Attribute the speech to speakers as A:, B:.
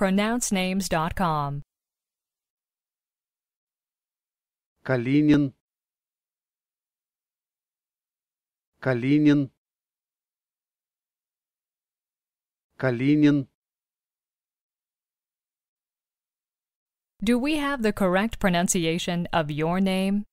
A: pronouncenames.com.
B: Калинин Калинин Калинин
A: Do we have the correct pronunciation of your name?